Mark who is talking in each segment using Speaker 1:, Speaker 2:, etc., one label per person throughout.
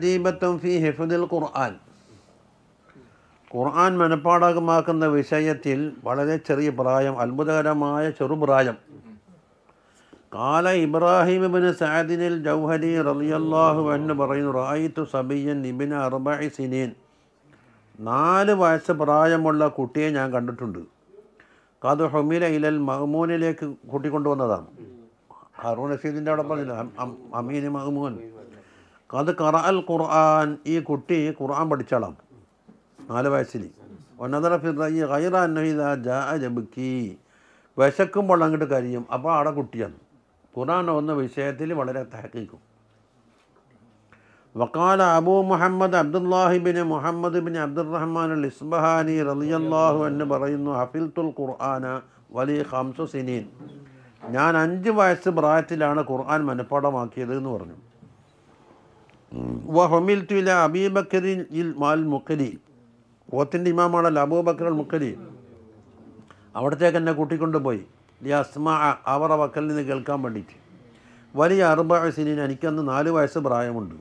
Speaker 1: അജീബത്തും ഫി ഹിഫുദിൽ ഖുർആൻ ഖുർആൻ മനഃപ്പാടകമാക്കുന്ന വിഷയത്തിൽ വളരെ ചെറിയ പ്രായം അത്ഭുതകരമായ ചെറുപ്രായം കാല ഇബ്രാഹിം സാദിനിൽ ജൗഹരി റളിയല്ലാഹു എന്ന് പറയുന്നു റായിത്തു സബിയൻ നിബിൻ അറബായി സിനീൻ നാല് വയസ്സ് പ്രായമുള്ള കുട്ടിയെ ഞാൻ കണ്ടിട്ടുണ്ട് കത് ഹൊമീല ഇലൽ മഹ്മൂനിലേക്ക് കൂട്ടിക്കൊണ്ടുവന്നതാണ് ഹറൂൺ റഷീദിൻ്റെ അവിടെ പറഞ്ഞില്ല അമീൻ മഹ്മൂൻ കത് കറ അൽ ഖുർആൻ ഈ കുട്ടി ഖുർആൻ പഠിച്ചോളാം നാല് വയസ്സിൽ ഒന്നതര ഫിറയി ഖൈറ അന്നഹിദ വിശക്കുമ്പോൾ അങ്ങോട്ട് കരിയും അപ്പോൾ അവിടെ കുട്ടിയാണ് ഖുർആൻ എന്ന വിഷയത്തിൽ വളരെ തഹക്കിക്കും വക്കാല അബൂ മുഹമ്മദ് അബ്ദുല്ലാഹിബിൻ മുഹമ്മദ് ബിൻ അബ്ദുറഹ്മാൻ അൽ ഇസ്ബഹാനി റലിയല്ലാഹു എന്ന് പറയുന്നു ഹഫിൽത്തുൽ ഖുർആന വലി ഹംസു സിനീൻ ഞാൻ അഞ്ച് വയസ്സ് പ്രായത്തിലാണ് ഖുർആൻ മനഃപ്പാടമാക്കിയത് എന്ന് പറഞ്ഞു വഹമിൽത്തുല അബീബക്കറിൻ ഇൽ മാൽ മുക്കരി ഓത്തിൻ്റെ ഇമാമാണല്ലോ അബൂബക്കർ അൽ മുക്കരി അവിടത്തേക്ക് എന്നെ കൂട്ടിക്കൊണ്ടുപോയി ലിയാസ്മാ അവറ വക്കൽ നിന്ന് കേൾക്കാൻ വേണ്ടിയിട്ട് വലിയ അറുപ വയസ്സിന് എനിക്കന്ന് നാല് വയസ്സ് പ്രായമുണ്ട്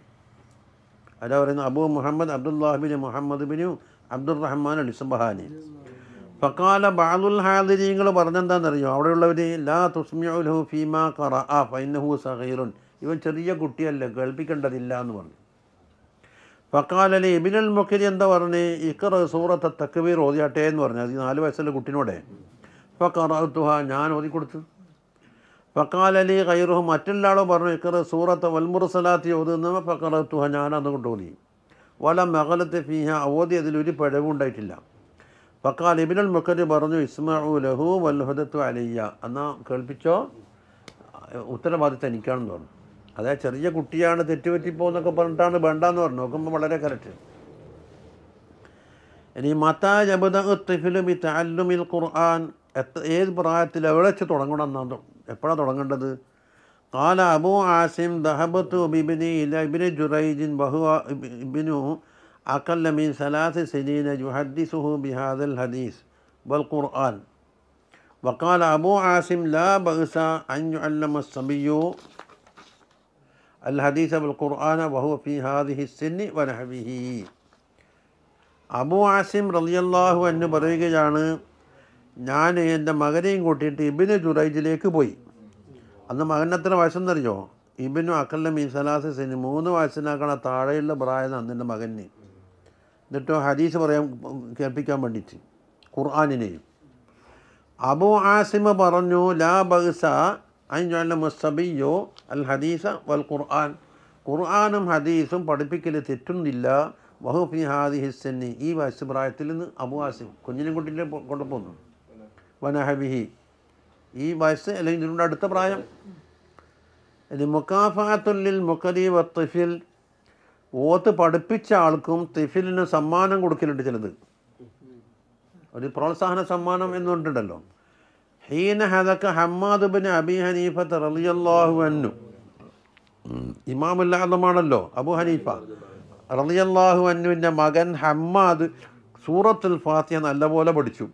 Speaker 1: അല്ല പറയുന്നത് അബൂ മുഹമ്മദ് അബ്ദുല്ലാഹിബിന് മുഹമ്മദ് ബിനു അബ്ദുറഹ്മാൻ അലിസുബഹാനി ഫക്കാല ബാദുൽ ഹാദിരിങ്ങൾ പറഞ്ഞെന്താണെന്നറിയോ അവിടെയുള്ളവർ ലാ തുസ്മിഉ ലഹു ഫീമാ ഖറഅ ഫൈനഹു സഹീറുൻ ഇവൻ ചെറിയ കുട്ടിയല്ല കേൾപ്പിക്കേണ്ടതില്ല എന്ന് പറഞ്ഞു ഫക്കാലലി ഇബിനുൽ മുഖരി എന്താ പറഞ്ഞ് ഇക്കറ സൂറത്തെ തക്കവീർ ഓതിയാട്ടെ എന്ന് പറഞ്ഞു അത് നാല് വയസ്സുള്ള കുട്ടിനോടെ ഫക്കറത്തുഹ ഞാൻ ഓതിക്കൊടുത്തു ഫക്കാലലി കൈറുഹ മറ്റെല്ലാളും പറഞ്ഞു ഇക്കറ സൂറത്തെ വൽമുറസലാത്തി ഓതുന്ന ഫക്കറത്തുഹ ഞാൻ അതുകൊണ്ട് ഓതി വല മകലത്തെ ഫീഹ ഓതി അതിലൊരു പിഴവുണ്ടായിട്ടില്ല ഫക്കാൽ ഇബിനുൽ മുഖരി പറഞ്ഞു ഇസ്മാഉ ലഹു വൽഹുദത്തു അലയ്യ എന്നാ കേൾപ്പിച്ചോ ഉത്തരവാദിത്തം എനിക്കാണെന്ന് പറഞ്ഞു അതായത് ചെറിയ കുട്ടിയാണ് തെറ്റുപറ്റിപ്പോന്നൊക്കെ പറഞ്ഞിട്ടാണ് വേണ്ടാന്ന് പറഞ്ഞു നോക്കുമ്പോൾ വളരെ കറക്റ്റ് ഇനി മത്താ മതാജബുദിഫിലും ഈ താലുമിൽ ഖുർആൻ എത്ര ഏത് പ്രായത്തിൽ എവിടെ വെച്ച് തുടങ്ങണം എന്നാ എപ്പോഴാണ് തുടങ്ങേണ്ടത് قال أبو عاصم ذهبت بابني إلى ജുറൈജിൻ ബഹു ഇബിനു അക്കല്ലമീൻ സലാസ് من ജുഹദ്ദി സുഹു ബിഹാദൽ ഹദീസ് الحديث والقرآن وقال അബു ആസിം ലാ بأس അഞ്ഞു അല്ലമ സബിയോ الحديث بالقرآن وهو في هذه السن ونحبه അബു ആസിം റലിയല്ലാഹു എന്ന് പറയുകയാണ് ഞാൻ എൻ്റെ മകനെയും കൂട്ടിയിട്ട് ഇബിന് ജുറൈജിലേക്ക് പോയി അന്ന് മകൻ എത്ര വയസ്സെന്നറിയോ ഇബിനു അക്കല്ല മീസലാസിന് മൂന്ന് വയസ്സിനാക്കണ താഴെയുള്ള പ്രായം അന്ന് എൻ്റെ മകന് എന്നിട്ടോ ഹദീസ് പറയാൻ കേൾപ്പിക്കാൻ വേണ്ടിയിട്ട് ഖുർആാനിനെയും അബു ആസിമ പറഞ്ഞു ലാ ബഹ്സ അഞ്ചല്ലമുസ്തബിയോ അൽ ഹദീസ വൽ ഖുർആൻ ഖുർആാനും ഹദീസും പഠിപ്പിക്കൽ തെറ്റുന്നില്ല വഹുഫി ഹാദി ഹിസ്സന്നി ഈ വയസ്സുപ്രായത്തിൽ നിന്ന് അബുവാസി കുഞ്ഞിനും കുട്ടിൻ്റെ കൊണ്ടുപോകുന്നു വനഹബിഹി ഈ വയസ്സ് അല്ലെങ്കിൽ ഇതിനോട് അടുത്ത പ്രായം മുക്കാഫാത്തുല്ലിൽ മുക്കരി വ തിഫിൽ ഓത്ത് പഠിപ്പിച്ച ആൾക്കും തിഫിലിന് സമ്മാനം കൊടുക്കലുണ്ട് ചിലത് ഒരു പ്രോത്സാഹന സമ്മാനം എന്നുണ്ടല്ലോ ഹീന ഹദക്ക ഹമ്മാദ് ബിൻ അബി ഹനീഫത്ത് റലിയല്ലാഹു അന്നു ഇമാമുല്ലാദമാണല്ലോ അബു ഹനീഫ റളിയല്ലാഹു അന്നുവിൻ്റെ മകൻ ഹമ്മാദ് സൂറത്തുൽ ഫാത്തിഹ നല്ലപോലെ പഠിച്ചു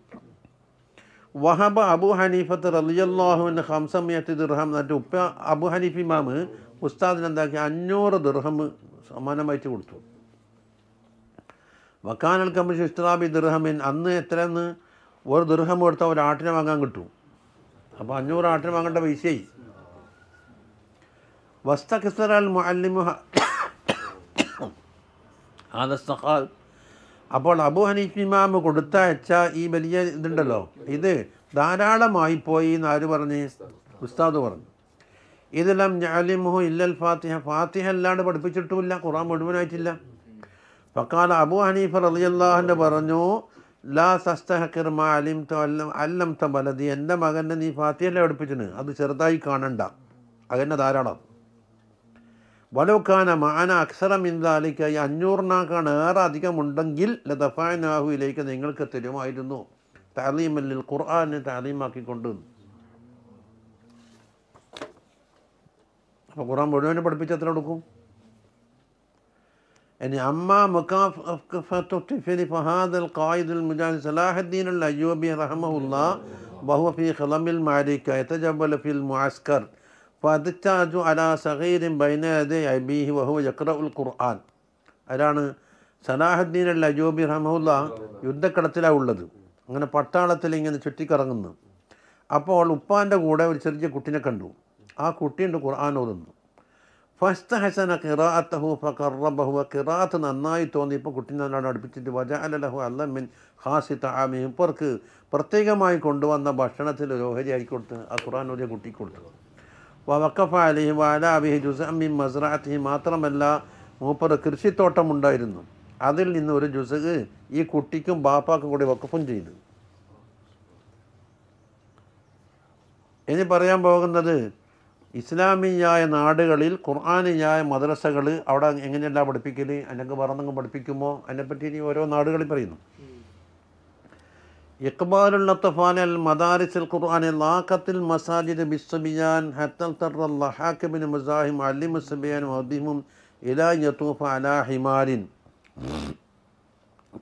Speaker 1: വഹബ അബു ഹനീഫത്ത് റലിയല്ലാഹുവിൻ്റെ ഹംസമിയത്ത് ദിർഹം എന്നിട്ട് ഉപ്പ അബു ഹനീഫ് ഇമാമ് ഉസ്താദിന് എന്താക്കി അഞ്ഞൂറ് ദിർഹം സമ്മാനമായിട്ട് കൊടുത്തു വക്കാനൽ കമ്മീഷൻ ഇഷ്ടറാബി ദിർഹമിൻ അന്ന് എത്രയെന്ന് ഒരു ദിർഹം കൊടുത്താൽ ഒരു ആട്ടിനെ വാങ്ങാൻ കിട്ടും അപ്പോൾ അഞ്ഞൂറ് ആട്ടിന് വാങ്ങേണ്ട പൈസയായി വസ്ത അപ്പോൾ അബു ഹനീഫ് ഇമാമ് കൊടുത്തയച്ച ഈ വലിയ ഇതുണ്ടല്ലോ ഇത് ധാരാളമായി പോയി എന്ന് ആര് പറഞ്ഞ് ഉസ്താദ് പറഞ്ഞു ഇതെല്ലാം ഞാലിമുഹു ഇല്ലൽ ഫാത്തിഹ ഫാത്തിഹ അല്ലാണ്ട് പഠിപ്പിച്ചിട്ടുമില്ല ഖുറാൻ മുഴുവനായിട്ടില്ല പക്കാല അബു ഹനീഫ് റലിയല്ലാഹൻ്റെ പറഞ്ഞു ലാ തസ്തഹക്കിർമ അലിം അല്ലം അല്ലം തബലതി എൻ്റെ മകനെ നീ ഫാത്തിയല്ലേ പഠിപ്പിച്ചിന് അത് ചെറുതായി കാണണ്ട അതെന്നെ ധാരാളം വലോക്കാന മാന അക്ഷരം ഇന്ദാലിക്കായി അഞ്ഞൂറിനാക്കാണ് ഏറെ അധികമുണ്ടെങ്കിൽ ലതഫാനാഹുവിലേക്ക് നിങ്ങൾക്ക് തരുമായിരുന്നു താലീമല്ലിൽ ഖുർആാനെ താലീമാക്കിക്കൊണ്ട് അപ്പോൾ ഖുർആൻ മുഴുവനെ പഠിപ്പിച്ച് എത്ര കൊടുക്കും എൻ്റെ അമ്മ മുക്കാഫത്തൊട്ടി ഫിലി ഫഹാദ് അൽ ഖായിദുൽ മുജാൻ സലാഹുദ്ദീനുൽ അയ്യൂബി റഹമുല്ല ബഹുഫി ഖലമിൽ മാലിക്ക എത്തജബുലഫിൽ മുസ്കർ ഫതിച്ചാജു അലാ സഹീരിൻ ബൈനദെ അബീഹി വഹു യക്ര ഉൽ ഖുർആൻ ആരാണ് സലാഹുദ്ദീനുൽ അയ്യൂബി റഹമുല്ല യുദ്ധക്കടത്തിലാണ് ഉള്ളത് അങ്ങനെ പട്ടാളത്തിൽ ഇങ്ങനെ ചുറ്റിക്കറങ്ങുന്നു അപ്പോൾ ഉപ്പാൻ്റെ കൂടെ ഒരു ചെറിയ കുട്ടിനെ കണ്ടു ആ കുട്ടിയുണ്ട് ഖുർആൻ ഓതുന്നു ഫസ്തഹസന ഖിറാഅത്തഹു ഫഖറബഹു ഖിറാഅത്ത് നന്നായി തോന്നിയപ്പോൾ കുട്ടീനെ നല്ലോണം അടുപ്പിച്ചിട്ട് വജ അലഹു അല്ലമിൻ ഹാസി താമി പുറക്ക് പ്രത്യേകമായി കൊണ്ടുവന്ന ഭക്ഷണത്തിൽ ഓഹരി ആയി കൊടുത്ത് ആ ഖുറാൻ ഒരു കുട്ടി കൊടുത്തു വക്കഫ അലിഹി വാല അബിഹി ജുസഅമി മസ്രാഅത്തിഹി മാത്രമല്ല മൂപ്പർ കൃഷിത്തോട്ടമുണ്ടായിരുന്നു അതിൽ നിന്ന് ഒരു ജുസക് ഈ കുട്ടിക്കും ബാപ്പാക്കും കൂടി വക്കഫും ചെയ്തു ഇനി പറയാൻ പോകുന്നത് ഇസ്ലാമിയായ നാടുകളിൽ ഖുർആാനിയായ മദ്രസകൾ അവിടെ എങ്ങനെയല്ല പഠിപ്പിക്കൽ അല്ലെങ്കിൽ വേറെന്തെങ്കിലും പഠിപ്പിക്കുമോ അതിനെപ്പറ്റി ഇനി ഓരോ നാടുകളിൽ പറയുന്നു ഇഖ്ബാലുൽ ലത്തഫാൻ അൽ മദാരിസിൽ ഖുർആൻ ലാഖത്തിൽ മസാജിദ് ബിസ്സബിയാൻ ഹത്തൽ തറ ലഹാക്കിബിൻ മുസാഹിം അലി മുസബിയാൻ വദിമും ഇലാ യത്തൂഫ അലാ ഹിമാലിൻ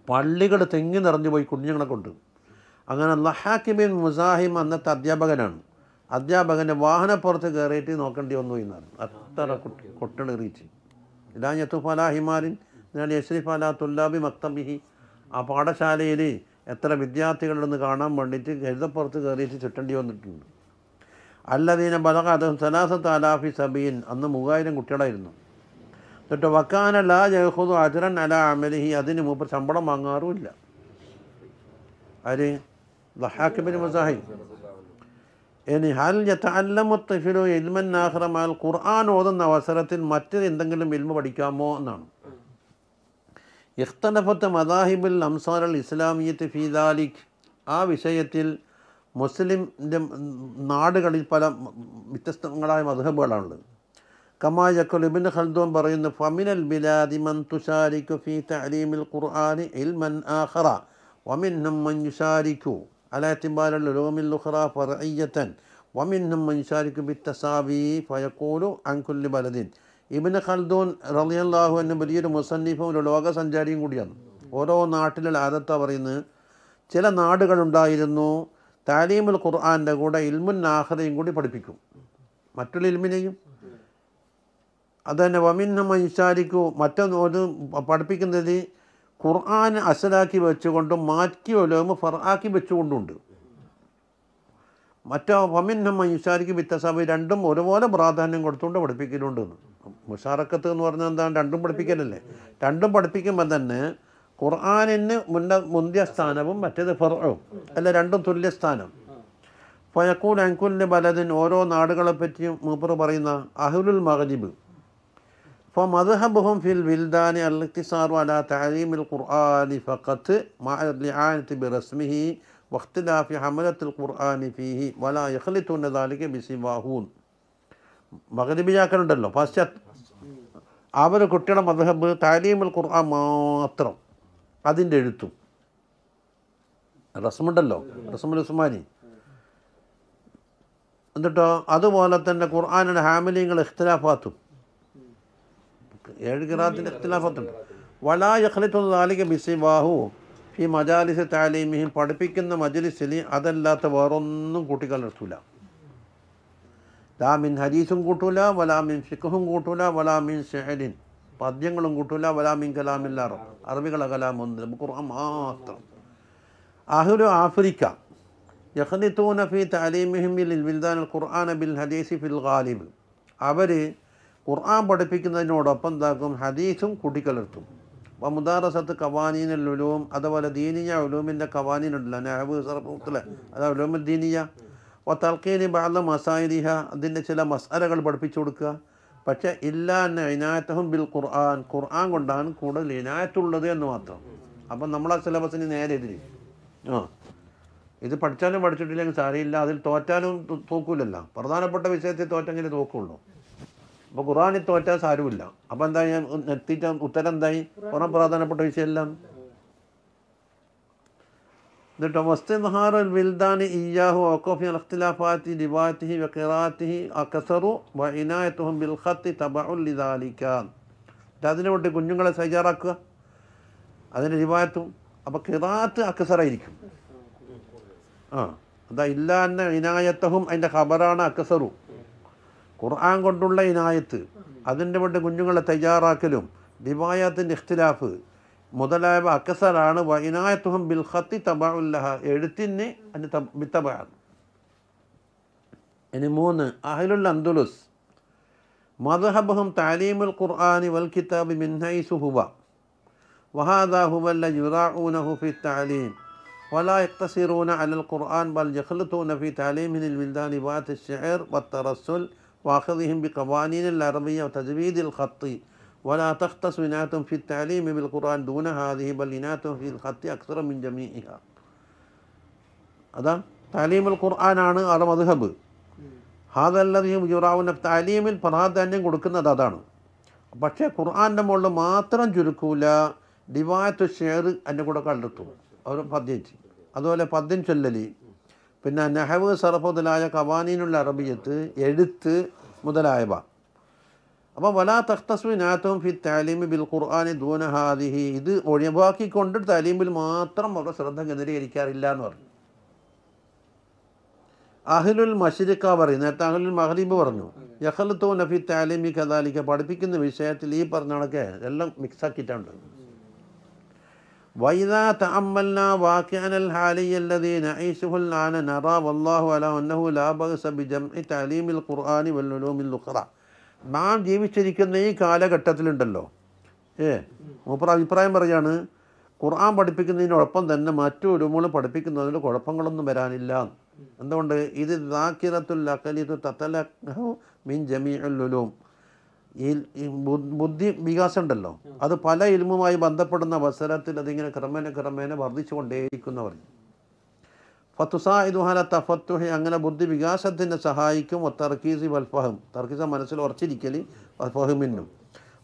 Speaker 1: പള്ളികൾ തെങ്ങി നിറഞ്ഞു പോയി കുഞ്ഞുങ്ങളെ കൊണ്ട് അങ്ങനെ ലഹാക്കിബിൻ മുസാഹിം അന്നത്തെ അധ്യാപകനാണ് അധ്യാപകൻ്റെ വാഹനപ്പുറത്ത് കയറിയിട്ട് നോക്കേണ്ടി വന്നു എന്നാണ് അത്ര കൊട്ടണെറിയിച്ച് ഇലാ യത്തുഫല ഹിമാലിൻ എന്നാൽ അല തുല്ലാബി മക്തബിഹി ആ പാഠശാലയിൽ എത്ര വിദ്യാർത്ഥികളുണ്ടെന്ന് കാണാൻ വേണ്ടിയിട്ട് കരുതപ്പുറത്ത് കയറിയിട്ട് ചുറ്റേണ്ടി വന്നിട്ടുണ്ട് അല്ലതീന ബലക അദ്ദേഹം സലാസത്ത് അലാഫി സബീൻ അന്ന് മൂവായിരം കുട്ടികളായിരുന്നു എന്നിട്ട് വക്കാന ജഹുദു അജുരൻ അല അമലിഹി അതിന് മൂപ്പർ ശമ്പളം വാങ്ങാറുമില്ല ആര് ദഹാക്കിബിൻ മസാഹിബ് ഇനി ഹൽ യത്തല്ലമുത്തഫിലു ഇൽമൻ നാഹ്റമാൽ ഖുർആൻ ഓതുന്ന അവസരത്തിൽ മറ്റു എന്തെങ്കിലും ഇൽമ പഠിക്കാമോ എന്നാണ് ഇഖ്തലഫത്ത് മദാഹിബുൽ അംസാർ അൽ ഇസ്ലാമിയത്ത് ഫീദാലിഖ് ആ വിഷയത്തിൽ മുസ്ലിംൻ്റെ നാടുകളിൽ പല വ്യത്യസ്തങ്ങളായ മധുഹബുകളാണുള്ളത് കമാ ഇബിൻ ഖൽദൂൻ പറയുന്നു ഫമിനൽ ബിലാദി മൻ തുഷാരിക്കു ഫീ തഅലീമിൽ ഖുർആനി ഇൽമൻ ആഖറ വമിൻ നമ്മൻ യുഷാരിക്കു على اعتبار العلوم الأخرى فرعية ومنهم من يشارك بالتساوي فيقول عن كل بلد ഇബിന് ഖൽദൂൻ റളിയല്ലാഹു എന്ന വലിയൊരു മുസന്നിഫും ഒരു ലോക കൂടിയാണ് ഓരോ നാട്ടിലുള്ള ആദത്താണ് പറയുന്നത് ചില നാടുകളുണ്ടായിരുന്നു താലീമുൽ ഖുർആാൻ്റെ കൂടെ ഇൽമുൻ ആഹ്റയും കൂടി പഠിപ്പിക്കും മറ്റുള്ള ഇൽമിനെയും അതുതന്നെ വമിന്നമ്മ ഇഷാരിക്കു മറ്റൊന്ന് ഒരു പഠിപ്പിക്കുന്നത് ഖുർആൻ അസലാക്കി വെച്ചുകൊണ്ടും മാറ്റി ഒലോമ ഫറാക്കി വെച്ചുകൊണ്ടുണ്ട് മറ്റോ ഫമിന്നമ്മ മനുഷ്യർക്ക് വിത്തസാബ് രണ്ടും ഒരുപോലെ പ്രാധാന്യം കൊടുത്തുകൊണ്ട് പഠിപ്പിക്കലുണ്ട് മുഷാറക്കത്ത് എന്ന് പറഞ്ഞാൽ എന്താണ് രണ്ടും പഠിപ്പിക്കലല്ലേ രണ്ടും പഠിപ്പിക്കുമ്പോൾ തന്നെ ഖുർആാനിന് മുന്ന മുന്തിയ സ്ഥാനവും മറ്റേത് ഫറും അല്ല രണ്ടും തുല്യ സ്ഥാനം ഫയക്കൂൽ അങ്കുലിൻ്റെ ബലദിൻ ഓരോ നാടുകളെ പറ്റിയും മൂപ്പർ പറയുന്ന അഹുലുൽ മഹജിബ് فمذهبهم في البلدان الاقتصار على تعليم القرآن فقط مع الإعانة برسمه واختلاف حملة القرآن فيه ولا يخلطون ذلك بسواهون മകരബി ചാക്കനുണ്ടല്ലോ പാശ്ചാത്യ അവർ കുട്ടിയുടെ മധഹബ് താലീമുൽ ഖുർആൻ മാത്രം അതിൻ്റെ എഴുത്തും റസ്മുണ്ടല്ലോ റസ്മുൽ ഉസ്മാനി എന്നിട്ടോ അതുപോലെ തന്നെ ഖുർആാനിൻ്റെ ഹാമിലിങ്ങൾ ഇഖ്തിലാഫാത്തും ഏഴ് കിറാത്തിന് ഇഖ്തിലാഫത്തുണ്ട് വലാ യഖ്ലിത്തു നാലിക ബിസിവാഹു ഈ മജാലിസ് താലീമിയും പഠിപ്പിക്കുന്ന മജലിസിൽ അതല്ലാത്ത വേറൊന്നും കൂട്ടിക്കലർത്തൂല ലാമിൻ ഹദീസും കൂട്ടൂല വലാമിൻ ഫിഖും കൂട്ടൂല വലാമിൻ ഷെഹലിൻ പദ്യങ്ങളും കൂട്ടൂല വലാമിൻ കലാമില്ല അറബ് അറബികളെ കലാം ഒന്നിലും ഖുർആൻ മാത്രം അഹുലു ആഫ്രിക്ക യഹദിത്തൂന ഫി താലീമിഹിം ബിൽ വിൽദാൻ ഖുർആൻ ബിൽ ഹദീസി ഫിൽ ഗാലിബ് അവർ ഖുർആൻ പഠിപ്പിക്കുന്നതിനോടൊപ്പം എന്താക്കും ഹദീസും കൂട്ടിക്കലർത്തും അപ്പം മുദാറസത്ത് കവാനീനൽ ഉലൂം അതുപോലെ ദീനിയ ഉലൂമിൻ്റെ കവാനീനുണ്ടല്ലോ നെഹബ് സർഫത്തിലെ അത് ഉലൂമിൽ ദീനിയ അപ്പൊ തൽക്കീനി ബാല മസായിരിഹ അതിൻ്റെ ചില മസാലകൾ പഠിപ്പിച്ചു കൊടുക്കുക പക്ഷെ ഇല്ലാ എന്ന ഇനായത്തഹും ബിൽ ഖുർആൻ ഖുർആൻ കൊണ്ടാണ് കൂടുതൽ ഇനായത്തുള്ളത് എന്ന് മാത്രം അപ്പം നമ്മളാ സിലബസിന് നേരെ എതിരി ആ ഇത് പഠിച്ചാലും പഠിച്ചിട്ടില്ലെങ്കിൽ സാരിയില്ല അതിൽ തോറ്റാലും തോക്കൂലല്ല പ്രധാനപ്പെട്ട വിഷയത്തിൽ തോറ്റെങ്കിലും തോക്കുള്ളൂ അപ്പോൾ ഖുറാനിൽ തോറ്റാൽ സാരമില്ല അപ്പോൾ എന്താ ഞാൻ എത്തിച്ച ഉത്തരം എന്തായി ഖുറാൻ പ്രാധാന്യപ്പെട്ട വിഷയമെല്ലാം എന്നിട്ട് വസ്തുഹാറു വിൽദാനി ഇയ്യാഹു ഓക്കോഫി അഖ്തിലാഫാത്തി ലിവാത്തിഹി വഖിറാത്തിഹി അക്കസറു വ ഇനായത്തുഹും ബിൽ ഖത്തി തബഉൽ ലിദാലിക്കാൻ അതിനെ കൊണ്ട് കുഞ്ഞുങ്ങളെ സജാറാക്കുക അതിൻ്റെ റിവായത്തും അപ്പോൾ കിറാത്ത് അക്കസറായിരിക്കും ആ അതാ ഇല്ല എന്ന ഇനായത്തഹും അതിൻ്റെ ഖബറാണ് അക്കസറും ഖുർആൻ കൊണ്ടുള്ള ഇനായത്ത് അതിൻ്റെ കൊണ്ട് കുഞ്ഞുങ്ങളെ തയ്യാറാക്കലും റിവായാത്തിൻ്റെ ഇഖ്തിലാഫ് മുതലായവ അക്കസറാണ് വൈനായത്തുഹം ബിൽഹത്തി തബാഉല്ലഹ എഴുത്തിന് അതിന് ബിത്തബാണ് ഇനി മൂന്ന് അഹലുൽ അന്തുലുസ് മദഹബുഹും താലീമുൽ ഖുർആാനി വൽ കിതാബ് മിൻഹൈസുഹുവ وهذا هو الذي يراعونه في التعليم ولا يقتصرون على القرآن بل يخلطون في تعليمهم الولدان بات الشعر والترسل واخذهم بقوانين العربية وتجويد الخط ولا تختص بناتهم في التعليم بالقرآن دون هذه بل بليناتهم في الخط أكثر من جميعها هذا تعليم القرآن ആണ് അവരുടെ മധുഹബ് ഹാദല്ലതയും യുറാവുന്ന താലീമിൽ പ്രാധാന്യം കൊടുക്കുന്നത് അതാണ് പക്ഷേ ഖുർആാൻ്റെ മുകളിൽ മാത്രം ചുരുക്കൂല ഡിവായത്ത് ഷെയർ അതിൻ്റെ കൂടെ കണ്ടെത്തും അവർ പദ്യം അതുപോലെ പദ്യം ചൊല്ലലി പിന്നെ നെഹവ് സറഫ് മുതലായ കവാനീനുള്ള അറബിയത്ത് എഴുത്ത് മുതലായവ അപ്പോൾ വലാ തഖ്തസ്മി നാത്തും ഫി താലീമി ബിൽ ഖുർആാനി ദൂനഹാദിഹി ഇത് ഒഴിവാക്കിക്കൊണ്ട് താലീമിൽ മാത്രം അവർ ശ്രദ്ധ കേന്ദ്രീകരിക്കാറില്ല എന്ന് പറഞ്ഞു അഹ്ലുൽ മഷിരിക്ക പറയും നേരത്തെ അഹ്ലുൽ മഹദീബ് പറഞ്ഞു യഹ്ലത്തോ നഫി താലീമി കദാലിക്ക പഠിപ്പിക്കുന്ന വിഷയത്തിൽ ഈ പറഞ്ഞ കണക്കെ എല്ലാം മിക്സാക്കിയിട്ടുണ്ട് وإذا تأملنا واقعنا الحالي നഈസുഹുൽ ആന നറാ വല്ലാഹു والله على أنه لا بأس തഅലീമിൽ ഖുർആനി വൽ والعلوم الأخرى നാം ജീവിച്ചിരിക്കുന്ന ഈ കാലഘട്ടത്തിലുണ്ടല്ലോ ഏ മൂപ്പർ അഭിപ്രായം പറയാണ് ഖുർആൻ പഠിപ്പിക്കുന്നതിനോടൊപ്പം തന്നെ മറ്റു ഉരുമുകൾ പഠിപ്പിക്കുന്നതിൽ കുഴപ്പങ്ങളൊന്നും വരാനില്ല എന്തുകൊണ്ട് ഇത് ദാക്കിറത്തുൽ അഖലിതു തത്തലഹു മിൻ ജമീഉൽ ഉലുലൂം ഈ ബുദ്ധി വികാസം ഉണ്ടല്ലോ അത് പല ഇൽമുമായി ബന്ധപ്പെടുന്ന അവസരത്തിൽ അതിങ്ങനെ ക്രമേണ ക്രമേണ വർദ്ധിച്ചുകൊണ്ടേയിരിക്കുന്നു പറഞ്ഞു ഫത്തുസായിദുഹാല തഫത്തുഹി അങ്ങനെ ബുദ്ധി വികാസത്തിന് സഹായിക്കും തർക്കീസി വൽഫഹം തർക്കീസ മനസ്സിൽ ഉറച്ചിരിക്കൽ ഫഹമിനും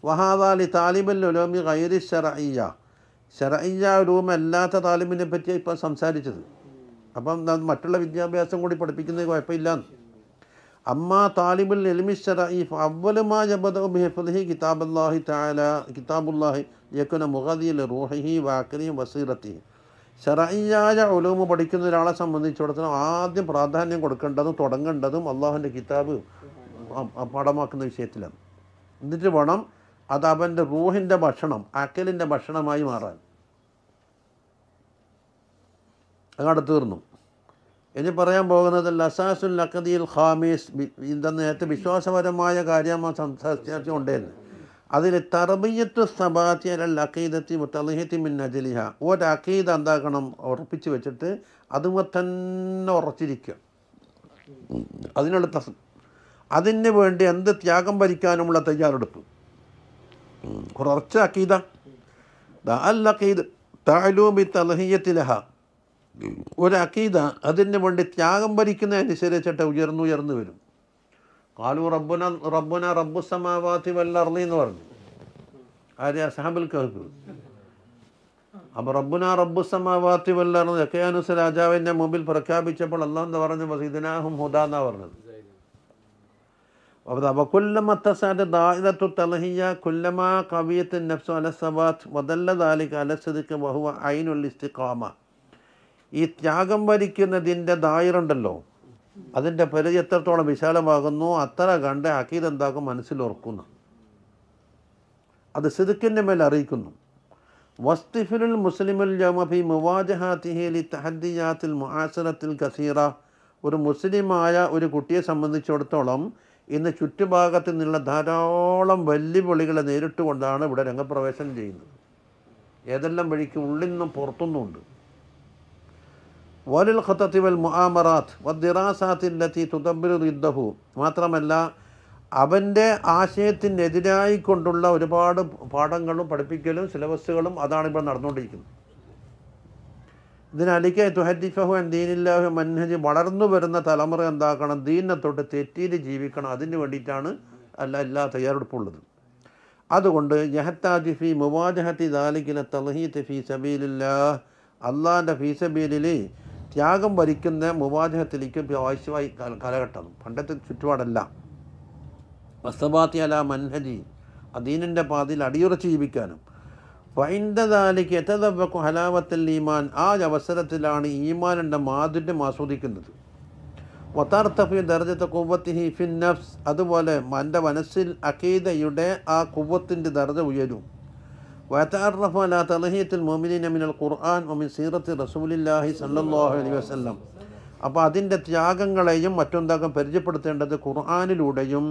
Speaker 1: വഹാദാലി താലിബൽ ഉലോമി ഖൈരി ഷറയ്യ ഷറയ്യ ഉലൂമ അല്ലാത്ത താലിബിനെ പറ്റിയാണ് ഇപ്പം സംസാരിച്ചത് അപ്പം മറ്റുള്ള വിദ്യാഭ്യാസം കൂടി പഠിപ്പിക്കുന്നത് കുഴപ്പമില്ലാന്ന് അമ്മാ താലിബുൽ എൽമിഷറീഫ് അവലുമാ ജബദുഹി കിതാബുല്ലാഹി താല കിതാബുല്ലാഹി യക്കുന മുഹദിയിൽ റൂഹിഹി വാക്കിനെയും വസീറത്തെയും ഷറയ്യായ ഒലൂമ് പഠിക്കുന്ന ഒരാളെ സംബന്ധിച്ചിടത്തോളം ആദ്യം പ്രാധാന്യം കൊടുക്കേണ്ടതും തുടങ്ങേണ്ടതും അള്ളാഹുവിൻ്റെ കിതാബ് പാഠമാക്കുന്ന വിഷയത്തിലാണ് എന്നിട്ട് വേണം അത് അവൻ്റെ റൂഹിൻ്റെ ഭക്ഷണം അക്കലിൻ്റെ ഭക്ഷണമായി മാറാൻ അങ്ങോട്ട് തീർന്നു ഇനി പറയാൻ പോകുന്നത് ലസാസുൽ ലക്കതിയിൽ ഖാമീസ് ഇന്ന നേരത്തെ വിശ്വാസപരമായ കാര്യമാണ് സംസാരിച്ചുകൊണ്ടേന്ന് അതിൽ തറബിയത്ത് സബാത്തി അല്ല അക്കീദത്തി മിൻ അജലിഹ ഒരു അക്കീദ എന്താക്കണം ഉറപ്പിച്ച് വെച്ചിട്ട് അതുമ തന്നെ ഉറച്ചിരിക്കുക അതിനുള്ള തസ് അതിന് വേണ്ടി എന്ത് ത്യാഗം ഭരിക്കാനുമുള്ള തയ്യാറെടുപ്പ് ഉറച്ച അക്കീദ അല്ല അക്കീദ് താലൂബി തലഹിയത്തിലഹ ഒരു അക്കീദ അതിന് വേണ്ടി ത്യാഗം ഭരിക്കുന്നതനുസരിച്ചിട്ട് ഉയർന്നുയർന്നു വരും കാലു റബ്ബുന റബ്ബുന റബ്ബു സമാവാത്തി വല്ലർന്നി എന്ന് പറഞ്ഞു ആര്യ അസഹബുൽ കഹബ് അപ്പോൾ റബ്ബുന റബ്ബു സമാവാത്തി വല്ലർന്ന് എക്കയാനുസ് രാജാവിൻ്റെ മുമ്പിൽ പ്രഖ്യാപിച്ചപ്പോൾ അള്ളാഹെന്ന് പറഞ്ഞു വസീദിനാഹും ഹുദ എന്നാണ് പറഞ്ഞത് കുല്ലമ നഫ്സു അലസവാത്ത് വദല്ല ദാലിക് അലസദിക്ക് വഹുവ ഐനുൽ ഇസ്തിഖാമ ഈ ത്യാഗം വരിക്കുന്നതിൻ്റെ ദായറുണ്ടല്ലോ അതിൻ്റെ പരിധി എത്രത്തോളം വിശാലമാകുന്നു അത്ര കണ്ട് അക്കീത് എന്താക്കും മനസ്സിലോർക്കുന്നു അത് സിദുക്കിൻ്റെ മേൽ അറിയിക്കുന്നു വസ്തിഫിലുൽ മുസ്ലിമുൽ ജമഫി മുവാജഹാത്തിഹേലി തഹദിയാത്തിൽ മുഹാസനത്തിൽ കസീറ ഒരു മുസ്ലിമായ ഒരു കുട്ടിയെ സംബന്ധിച്ചിടത്തോളം ഇന്ന് ചുറ്റുഭാഗത്തു നിന്നുള്ള ധാരാളം വെല്ലുവിളികളെ നേരിട്ടുകൊണ്ടാണ് ഇവിടെ രംഗപ്രവേശനം ചെയ്യുന്നത് ഏതെല്ലാം വഴിക്ക് ഉള്ളിൽ നിന്നും പുറത്തുനിന്നുമുണ്ട് വലുൽഖത്തത്തി വൽ മുആമറാത്ത് വദ്ദിറാസാത്തില്ലത്തി തുതബിർ യുദ്ധഹു മാത്രമല്ല അവൻ്റെ ആശയത്തിനെതിരായി കൊണ്ടുള്ള ഒരുപാട് പാഠങ്ങളും പഠിപ്പിക്കലും സിലബസുകളും അതാണ് ഇവിടെ നടന്നുകൊണ്ടിരിക്കുന്നത് ഇതിനലിക്ക് തുഹദിഫഹു അൻ ദീനില്ലാഹു മൻഹജ് വളർന്നു വരുന്ന തലമുറ എന്താക്കണം ദീനിനെ തൊട്ട് ജീവിക്കണം അതിന് വേണ്ടിയിട്ടാണ് അല്ല എല്ലാ തയ്യാറെടുപ്പുള്ളത് അതുകൊണ്ട് ജഹത്താജിഫി മുവാജഹത്തി ദാലിക്കിലെ തൽഹീത്ത് ഫി സബീലില്ലാ അള്ളാൻ്റെ ഫീസബീലിൽ ത്യാഗം ഭരിക്കുന്ന മുവാജഹത്തിലേക്കും ആവശ്യമായി കാലഘട്ടം പണ്ടത്തെ ചുറ്റുപാടല്ല വസ്തബാത്തി അല മൻഹജി അദീനിൻ്റെ പാതിയിൽ അടിയുറച്ച് ജീവിക്കാനും വൈന്ദതാലിക്ക് എത്തതവക്കും ഹലാവത്തൽ ഈമാൻ ആ അവസരത്തിലാണ് ഈമാനിൻ്റെ മാധുര്യം ആസ്വദിക്കുന്നത് വത്താർത്തഫി ദർജത്തെ കുവ്വത്തി ഹിഫിൻ നഫ്സ് അതുപോലെ എൻ്റെ മനസ്സിൽ അക്കീദയുടെ ആ കുവത്തിൻ്റെ ദർജ ഉയരും ويتعرف على تضحية المؤمنين من القurآൻ ومن سيرة رسول الله صلى الله അപ്പോൾ അതിൻ്റെ ത്യാഗങ്ങളെയും മറ്റൊന്നാകും പരിചയപ്പെടുത്തേണ്ടത് ഖുർആാനിലൂടെയും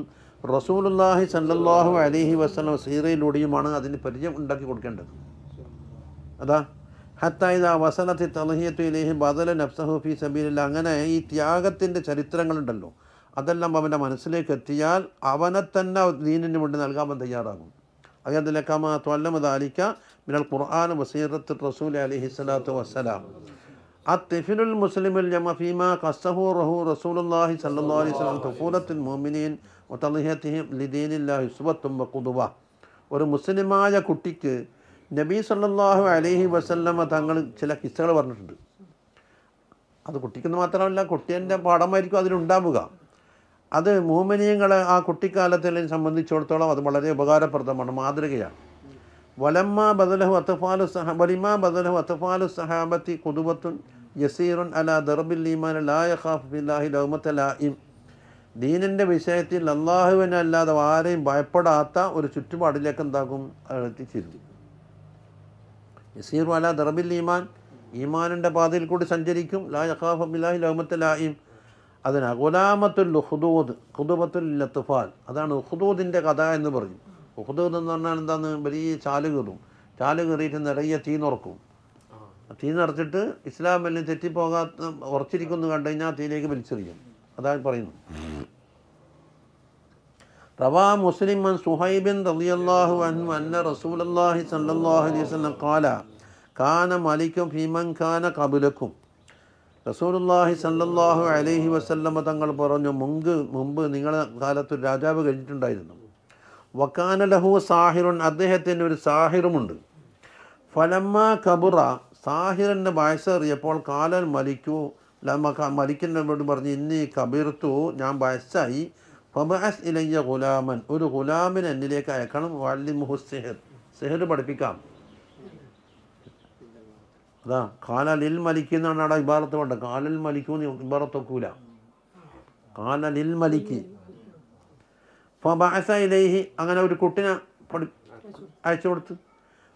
Speaker 1: റസൂലുല്ലാഹി സല്ലാഹു അലഹി വസ്ലം സീറയിലൂടെയുമാണ് അതിന് പരിചയം ഉണ്ടാക്കി കൊടുക്കേണ്ടത് അതാ ഹത്തായത് ആ വസനത്തി തലഹിയത്തു ഇലേഹി ബദല നഫ്സഹു ഫി സബീലില്ല അങ്ങനെ ഈ ത്യാഗത്തിൻ്റെ ചരിത്രങ്ങളുണ്ടല്ലോ അതെല്ലാം അവൻ്റെ മനസ്സിലേക്ക് എത്തിയാൽ അവനെ തന്നെ ദീനിന് വേണ്ടി നൽകാൻ തയ്യാറാകും അതുപോലെ മിനൽ റസൂൽ വസ്സലാം الطفل المسلم الجمع فيما قصه ره رسول الله صلى الله عليه സുബത്തും ഒരു മുസ്ലിമായ കുട്ടിക്ക് നബി സല്ലാഹു അലൈഹി വസല്ലമ തങ്ങൾ ചില കിസ്സകൾ പറഞ്ഞിട്ടുണ്ട് അത് കുട്ടിക്കെന്ന് മാത്രമല്ല കുട്ടിയൻ്റെ പാഠമായിരിക്കും അതിലുണ്ടാവുക അത് മോമിനിയങ്ങളെ ആ കുട്ടിക്കാലത്തിനെ സംബന്ധിച്ചിടത്തോളം അത് വളരെ ഉപകാരപ്രദമാണ് മാതൃകയാണ് വലമ്മ ബദലഹു അത്തഫാലു സഹ വലിമ ബദലഹു അത്തഫാലു സഹാബത്തി കുതുബത്തുൻ യസീറുൻ അല ദർബിൽ ഈമാൻ ലായഖാഫില്ലാഹി ലൗമത്തലായിം ദീനിൻ്റെ വിഷയത്തിൽ അള്ളാഹുവിനെ അല്ലാതെ ആരെയും ഭയപ്പെടാത്ത ഒരു ചുറ്റുപാടിലേക്ക് എന്താകും എത്തിച്ചേരും യസീറു അല ദർബിൽ ഈമാൻ ഈമാനിൻ്റെ പാതയിൽ കൂടി സഞ്ചരിക്കും ലാ യഖാഫില്ലാഹി ലൗമത്തലായിം അതിന് ഗുലാമത്തുൽ ഹുദൂദ് ഹുദുബത്തുൽ ലത്തുഫാൽ അതാണ് ഹുദൂദിൻ്റെ കഥ എന്ന് പറഞ്ഞു ഹുദൂദ് എന്ന് പറഞ്ഞാൽ എന്താണ് വലിയ ചാല് കയറും ചാല് കയറിയിട്ട് നിറയെ തീ നുറക്കും തീ നിറച്ചിട്ട് ഇസ്ലാമെല്ലാം തെറ്റിപ്പോകാത്ത ഉറച്ചിരിക്കുന്നു കണ്ടു കഴിഞ്ഞാൽ തീയിലേക്ക് വലിച്ചെറിയും അതാണ് പറയുന്നു റവാ മുസ്ലിം സുഹൈബിൻ റളിയല്ലാഹു അൻഹു അന്ന റസൂലുള്ളാഹി സ്വല്ലല്ലാഹു അലൈഹി വസല്ലം ഖാല കാന മലിക്കും ഫീമൻ കാന ഖബലക്കും റസൂലുല്ലാഹി സല്ലാഹു അലൈഹി വസല്ലമ്മ തങ്ങൾ പറഞ്ഞു മുങ്ക് മുമ്പ് നിങ്ങളുടെ കാലത്ത് ഒരു രാജാവ് കഴിഞ്ഞിട്ടുണ്ടായിരുന്നു വക്കാന ലഹു സാഹിറുൻ അദ്ദേഹത്തിന് ഒരു സാഹിറുമുണ്ട് ഫലമ്മ കബുറ സാഹിറിൻ്റെ വയസ്സേറിയപ്പോൾ കാലൻ മലിക്കൂ മലിക്കുന്നവരോട് പറഞ്ഞ് ഇന്നി കബീർത്തു ഞാൻ വയസ്സായി ഫബഅസ് ഇലയ്യ ഗുലാമൻ ഒരു ഗുലാമിന് എന്നിലേക്ക് അയക്കണം വാലി മുഹു സെഹർ സെഹർ പഠിപ്പിക്കാം അതാ കാലലിൽ മലിക്കും എന്നാണ് അവിടെ ഇബാറത്ത് വേണ്ടത് കാലൽ മലിക്കൂന്ന് ഇബാറത്തൊക്കൂല കാലലിൽ മലിക്ക് ബാസ ഇലൈഹി അങ്ങനെ ഒരു കുട്ടിനെ പഠി അയച്ചു കൊടുത്ത്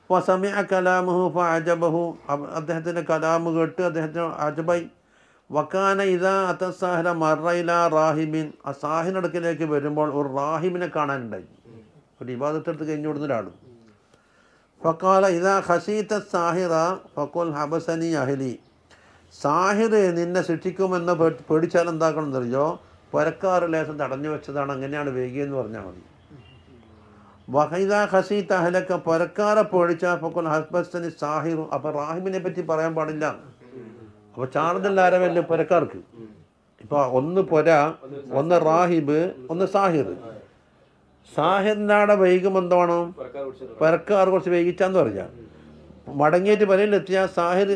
Speaker 1: ഫസമി സമയ കലാമുഹു ഫ അജബഹു അദ്ദേഹത്തിൻ്റെ കലാമു കേട്ട് അദ്ദേഹത്തിന് അജബായി വക്കാന ഇതാ അത്തസാഹില മറയില റാഹിബിൻ ആ സാഹിനടുക്കിലേക്ക് വരുമ്പോൾ ഒരു റാഹിബിനെ കാണാനുണ്ടായി ഒരു വിവാദത്തെടുത്ത് കഴിഞ്ഞു കൊടുത്തൊരാളും ഫക്കാല ഇതാ ഹസീത്ത സാഹിറ ഫക്കോൽ ഹബസനി അഹലി സാഹിർ നിന്നെ ശിക്ഷിക്കുമെന്ന് പേടിച്ചാൽ എന്താക്കണം അറിയോ പുരക്കാറ് ലേശം തടഞ്ഞു വെച്ചതാണ് അങ്ങനെയാണ് വേഗിയെന്ന് പറഞ്ഞാൽ മതി വഹൈദ ഹസീ അഹലക്ക പുരക്കാറെ പേടിച്ച ഫക്കുൽ ഹസ്ബസനി സാഹിറു അപ്പം റാഹിമിനെ പറ്റി പറയാൻ പാടില്ല അപ്പോൾ ചാർജല്ല ആരവല്ലേ പുരക്കാർക്ക് ഇപ്പോൾ ഒന്ന് പുര ഒന്ന് റാഹിബ് ഒന്ന് സാഹിർ സാഹന്താടെ വൈകും എന്താണ് പരക്കാർ കുറച്ച് വൈകിച്ചാന്ന് പറഞ്ഞാൽ മടങ്ങിയിട്ട് വരയിലെത്തിയ സാഹിർ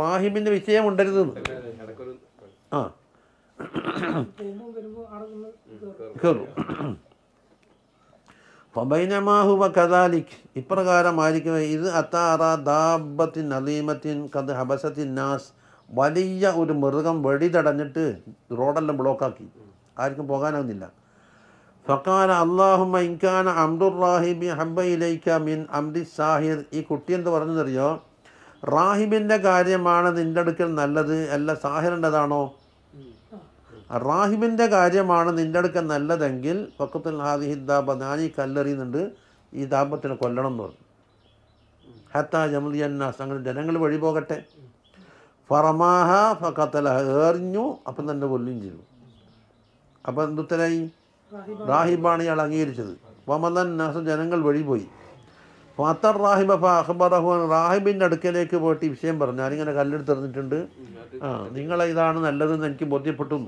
Speaker 1: റാഹിമിൻ്റെ വിഷയം ഉണ്ടരുതെന്ന് ആ ഇപ്രകാരമായിരിക്കും ഇത് അത്താറ ദാബത്തിൻ അലീമത്തിൻ കത് ഹബസത്തിൻ നാസ് വലിയ ഒരു മൃഗം വെടി തടഞ്ഞിട്ട് റോഡെല്ലാം ബ്ലോക്കാക്കി ആർക്കും പോകാനാകുന്നില്ല ഫക്കാന അള്ളാഹുമ ഇൻകാന അംദുറാഹിബി ഹബ്ബയിലേക്ക മിൻ അംദി സാഹിർ ഈ കുട്ടി എന്ത് പറഞ്ഞെന്നറിയോ റാഹിമിൻ്റെ കാര്യമാണ് നിൻ്റെ അടുക്കൽ നല്ലത് അല്ല സാഹിറിൻ്റെതാണോ റാഹിമിൻ്റെ കാര്യമാണ് നിൻ്റെ അടുക്കൽ നല്ലതെങ്കിൽ പക്കത്തിൽ ഹാദിഹി ദാബ ഞാൻ ഈ കല്ലെറിയുന്നുണ്ട് ഈ ദാബത്തിന് കൊല്ലണം എന്ന് പറഞ്ഞു ഹത്ത ജമലിയന്നാസ് അങ്ങനെ ജനങ്ങൾ വഴി പോകട്ടെ ഫറമാഹ ഫക്കത്തല എറിഞ്ഞു അപ്പം തന്നെ കൊല്ലുകയും ചെയ്തു അപ്പം എന്തുത്തരായി റാഹിബാണ് ഇയാൾ അംഗീകരിച്ചത് വമതൻ നാസ ജനങ്ങൾ വഴിപോയി ഫത്തർ റാഹിബ ഫ അഹ്ബറഹുൻ റാഹിബിൻ്റെ അടുക്കലേക്ക് പോയിട്ട് വിഷയം പറഞ്ഞു ഞാനിങ്ങനെ കല്ലെടുത്തെറിഞ്ഞിട്ടുണ്ട് ആ നിങ്ങളെ ഇതാണ് നല്ലതെന്ന് എനിക്ക് ബോധ്യപ്പെട്ടു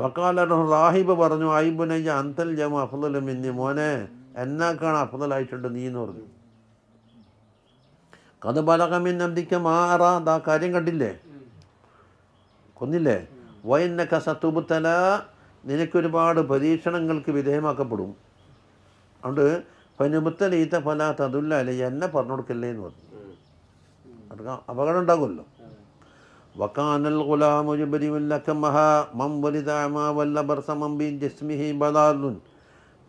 Speaker 1: ഫക്കാല റാഹിബ് പറഞ്ഞു ആയിബുനയ്യ അന്തൽ ജമ അഫ്ദലും ഇന്നി മോനെ എന്നാക്കാണ് അഫലായിട്ടുണ്ട് നീ എന്ന് പറഞ്ഞു കഥ ബലകമിൻ നന്ദിക്ക മാറാ ദാ കാര്യം കണ്ടില്ലേ കൊന്നില്ലേ വൈന്നക്ക സത്തുബുത്തല നിനക്കൊരുപാട് പരീക്ഷണങ്ങൾക്ക് വിധേയമാക്കപ്പെടും അതുകൊണ്ട് പനുമുത്തലീത്ത ഫല തതുല്ല അല്ലെ എന്നെ പറഞ്ഞു കൊടുക്കല്ലേ എന്ന് പറഞ്ഞു അപകടം ഉണ്ടാകുമല്ലോ വക്കാനൽ ഗുലാമുജുബരിമല്ലക്കമഹ മം വല്ല ജസ്മിഹി